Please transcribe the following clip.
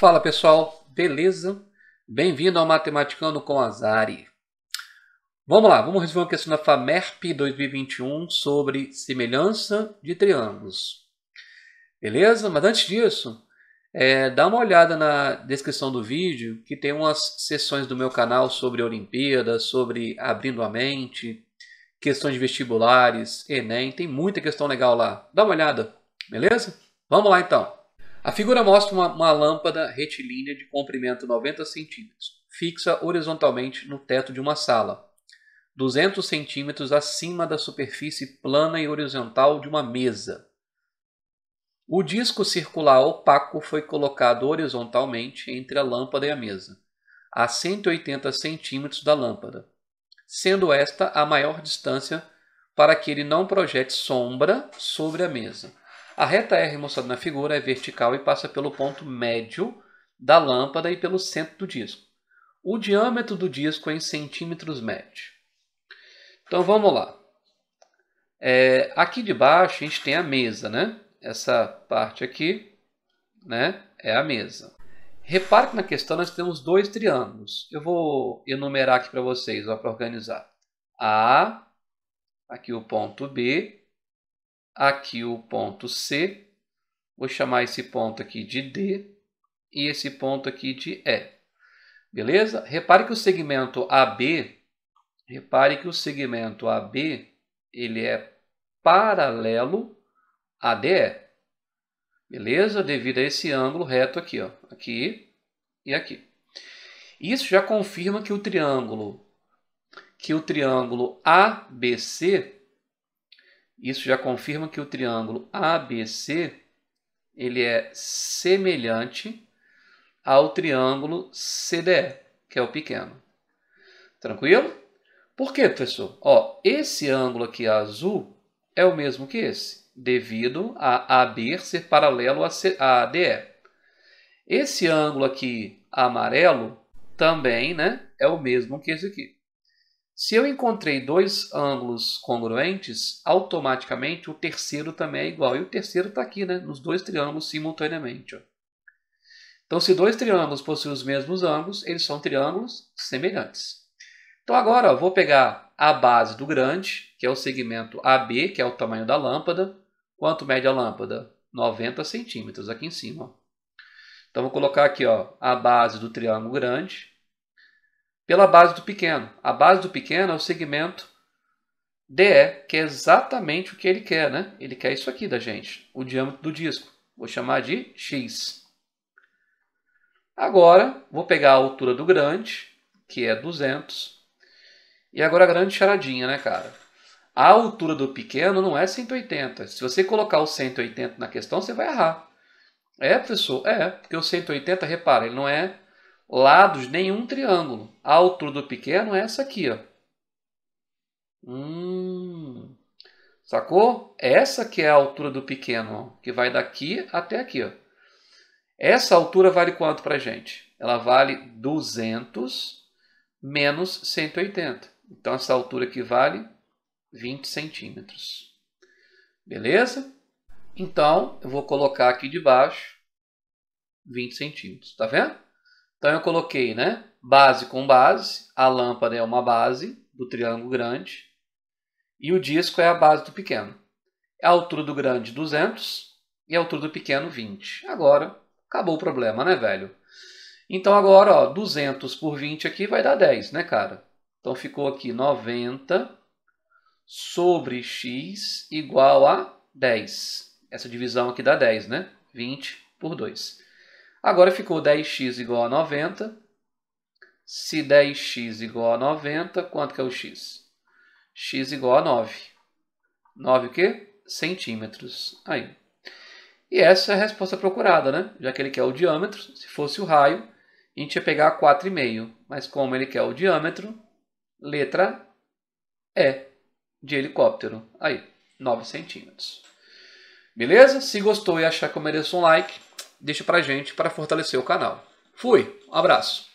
Fala pessoal, beleza? Bem-vindo ao Matematicando com Azari. Vamos lá, vamos resolver uma questão da FAMERP 2021 sobre semelhança de triângulos. Beleza? Mas antes disso, é, dá uma olhada na descrição do vídeo que tem umas sessões do meu canal sobre Olimpíadas, sobre abrindo a mente, questões de vestibulares, Enem, tem muita questão legal lá. Dá uma olhada, beleza? Vamos lá então. A figura mostra uma, uma lâmpada retilínea de comprimento 90 centímetros, fixa horizontalmente no teto de uma sala, 200 centímetros acima da superfície plana e horizontal de uma mesa. O disco circular opaco foi colocado horizontalmente entre a lâmpada e a mesa, a 180 centímetros da lâmpada, sendo esta a maior distância para que ele não projete sombra sobre a mesa. A reta R mostrada na figura é vertical e passa pelo ponto médio da lâmpada e pelo centro do disco. O diâmetro do disco é em centímetros mede. Então vamos lá. É, aqui de baixo a gente tem a mesa, né? Essa parte aqui né, é a mesa. Repare que na questão nós temos dois triângulos. Eu vou enumerar aqui para vocês, para organizar. A, aqui o ponto B aqui o ponto C, vou chamar esse ponto aqui de D e esse ponto aqui de E. Beleza? Repare que o segmento AB, repare que o segmento AB, ele é paralelo a DE. Beleza? Devido a esse ângulo reto aqui, ó, aqui e aqui. Isso já confirma que o triângulo que o triângulo ABC isso já confirma que o triângulo ABC ele é semelhante ao triângulo CDE, que é o pequeno. Tranquilo? Por quê, professor? Ó, esse ângulo aqui azul é o mesmo que esse, devido a AB ser paralelo a, ADE. Esse ângulo aqui amarelo também né, é o mesmo que esse aqui. Se eu encontrei dois ângulos congruentes, automaticamente o terceiro também é igual. E o terceiro está aqui, né? nos dois triângulos simultaneamente. Ó. Então, se dois triângulos possuem os mesmos ângulos, eles são triângulos semelhantes. Então, agora ó, vou pegar a base do grande, que é o segmento AB, que é o tamanho da lâmpada. Quanto mede a lâmpada? 90 centímetros aqui em cima. Ó. Então, vou colocar aqui ó, a base do triângulo grande, pela base do pequeno. A base do pequeno é o segmento DE, que é exatamente o que ele quer, né? Ele quer isso aqui da gente, o diâmetro do disco. Vou chamar de X. Agora, vou pegar a altura do grande, que é 200. E agora a grande charadinha, né, cara? A altura do pequeno não é 180. Se você colocar o 180 na questão, você vai errar. É, professor? É, porque o 180, repara, ele não é lados nenhum triângulo. A altura do pequeno é essa aqui, ó. Hum, sacou? Essa que é a altura do pequeno, ó, que vai daqui até aqui. Ó. Essa altura vale quanto para gente? Ela vale 200 menos 180. Então, essa altura aqui vale 20 centímetros. Beleza? Então, eu vou colocar aqui de baixo 20 centímetros. Tá vendo? Então eu coloquei né, base com base, a lâmpada é uma base do triângulo grande e o disco é a base do pequeno. É a altura do grande 200 e a altura do pequeno 20. Agora acabou o problema, né, velho? Então agora, ó, 200 por 20 aqui vai dar 10, né, cara? Então ficou aqui 90 sobre x igual a 10. Essa divisão aqui dá 10, né? 20 por 2. Agora ficou 10x igual a 90. Se 10x igual a 90, quanto que é o x? x igual a 9. 9 o quê? Centímetros. Aí. E essa é a resposta procurada, né? Já que ele quer o diâmetro, se fosse o raio, a gente ia pegar 4,5. Mas como ele quer o diâmetro, letra E de helicóptero. Aí, 9 centímetros. Beleza? Se gostou e achar que eu mereço um like, deixa pra gente para fortalecer o canal. Fui, um abraço.